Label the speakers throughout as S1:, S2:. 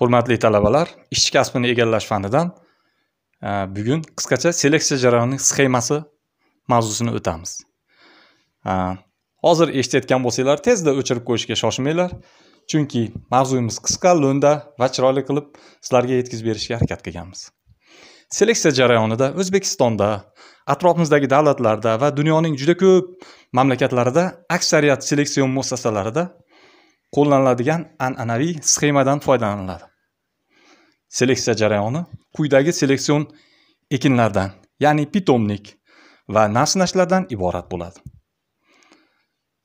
S1: hurmatli talabalar ishchi kasbini egallash fanidan e, bugun qisqacha seleksiya jarayonining sxemasi mavzusini o'tamiz e, hozir eshitayotgan bo'lsanglar tezda o'chirib qo'yishga shoshmanglar chunki mavzuyimiz qisqa lo'nda va chiroyli qilib sizlarga yetkazib berishga harakat qilganmiz seleksiya jarayonida o'zbekistonda atrofimizdagi davlatlarda va dunyoning juda ko'p mamlakatlarida aksariyat seleksion muassasalarida qo'llaniladigan an'anaviy sxemadan foydalaniladi seleksiya jarayoni quyidagi seleksion ekinlardan ya'ni pitomnik va nasnashlardan iborat bo'ladi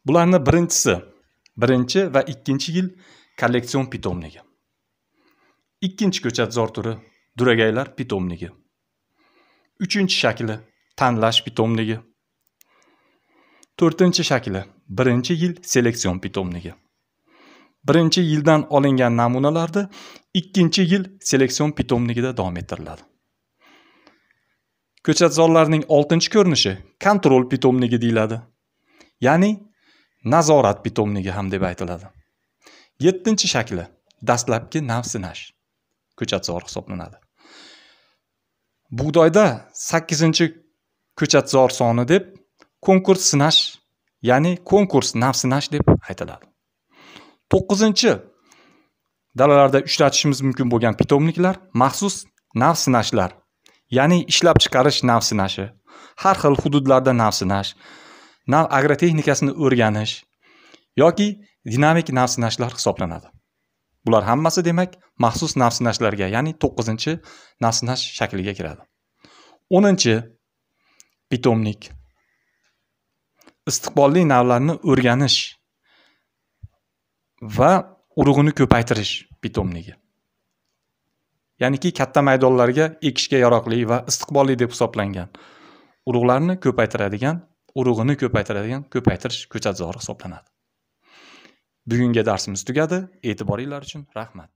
S1: bularni birinchisi birinchi va ikkinchi yil kolleksion pitomnigi ikkinchi ko'chatzor turi duragaylar pitomnigi uchinchi shakli tanlash pitomnigi to'rtinchi shakli birinchi yil seleksion pitomnigi birinchi yildan olingan namunalarni ikkinchi yil seleksion pitomligida davom ettiriladi ko'chatzorlarning oltinchi ko'rinishi kontrol pitomligi deyiladi ya'ni nazorat pitomligi ham deb aytiladi yettinchi shakli dastlabki nav sinash ko'chatzor hisoblanadi bug'doyda sakkizinchi ko'chatzor soni deb konkurs sinash ya'ni konkurs nav sinash deb aytiladi to'qqizinchi dalalarda uchratishimiz mumkin bo'lgan pitomniklar maxsus nav sinashlar ya'ni ishlab chiqarish nav sinashi har xil hududlarda nav sinash nav agrotexnikasini o'rganish yoki dinamik nav sinashlar hisoblanadi bular hammasi demak maxsus nav sinashlarga ya'ni to'qqizinchi nav sinash shakliga kiradi o'ninchi pitomnik istiqbolli navlarni o'rganish va urug'ini ko'paytirish bitomnigi ya'niki katta maydonlarga ekishga yaroqli va istiqbolli deb hisoblangan urug'larni ko'paytiradigan urug'ini ko'paytiradigan ko'paytirish ko'chatzori hisoblanadi bugungi darsimiz tugadi e'tiboringlar uchun rahmat